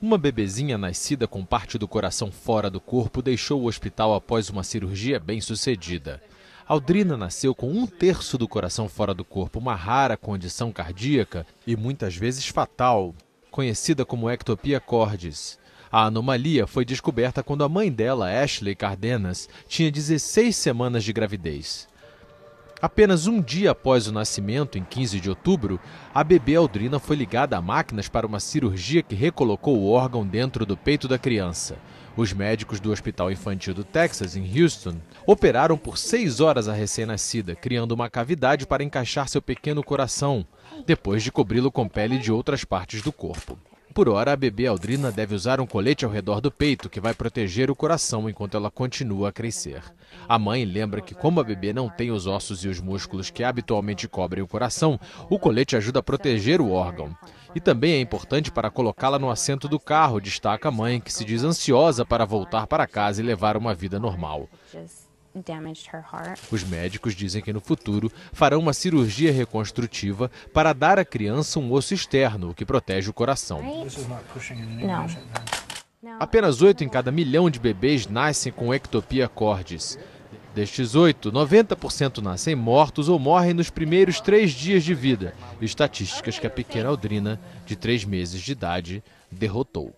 Uma bebezinha nascida com parte do coração fora do corpo deixou o hospital após uma cirurgia bem sucedida. Aldrina nasceu com um terço do coração fora do corpo, uma rara condição cardíaca e muitas vezes fatal, conhecida como ectopia cordis. A anomalia foi descoberta quando a mãe dela, Ashley Cardenas, tinha 16 semanas de gravidez. Apenas um dia após o nascimento, em 15 de outubro, a bebê Aldrina foi ligada a máquinas para uma cirurgia que recolocou o órgão dentro do peito da criança. Os médicos do Hospital Infantil do Texas, em Houston, operaram por seis horas a recém-nascida, criando uma cavidade para encaixar seu pequeno coração, depois de cobri-lo com pele de outras partes do corpo. Por hora, a bebê Aldrina deve usar um colete ao redor do peito que vai proteger o coração enquanto ela continua a crescer. A mãe lembra que, como a bebê não tem os ossos e os músculos que habitualmente cobrem o coração, o colete ajuda a proteger o órgão. E também é importante para colocá-la no assento do carro, destaca a mãe, que se diz ansiosa para voltar para casa e levar uma vida normal. Os médicos dizem que no futuro farão uma cirurgia reconstrutiva para dar à criança um osso externo, o que protege o coração. Não. Apenas oito em cada milhão de bebês nascem com ectopia cordis. Destes oito, 90% nascem mortos ou morrem nos primeiros três dias de vida, estatísticas que a pequena Aldrina, de três meses de idade, derrotou.